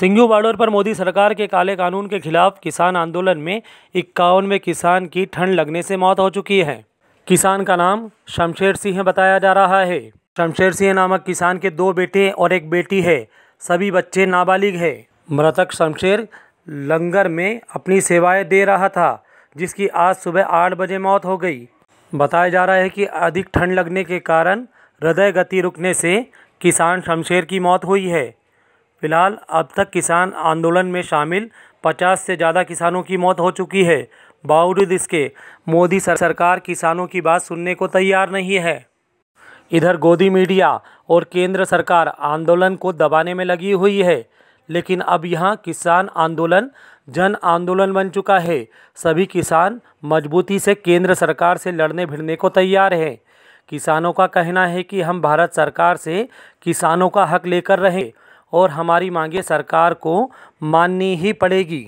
Singhu border पर मोदी सरकार के काले कानून के खिलाफ किसान आंदोलन में इक्यावनवे किसान की ठंड लगने से मौत हो चुकी है किसान का नाम शमशेर सिंह बताया जा रहा है शमशेर सिंह नामक किसान के दो बेटे और एक बेटी है सभी बच्चे नाबालिग है मृतक शमशेर लंगर में अपनी सेवाएं दे रहा था जिसकी आज सुबह आठ बजे मौत हो गई बताया जा रहा है कि अधिक ठंड लगने के कारण हृदय गति रुकने से किसान शमशेर की मौत हुई है फिलहाल अब तक किसान आंदोलन में शामिल पचास से ज़्यादा किसानों की मौत हो चुकी है बावजूद इसके मोदी सरकार किसानों की बात सुनने को तैयार नहीं है इधर गोदी मीडिया और केंद्र सरकार आंदोलन को दबाने में लगी हुई है लेकिन अब यहाँ किसान आंदोलन जन आंदोलन बन चुका है सभी किसान मजबूती से केंद्र सरकार से लड़ने भिड़ने को तैयार हैं किसानों का कहना है कि हम भारत सरकार से किसानों का हक लेकर रहें और हमारी मांगे सरकार को माननी ही पड़ेगी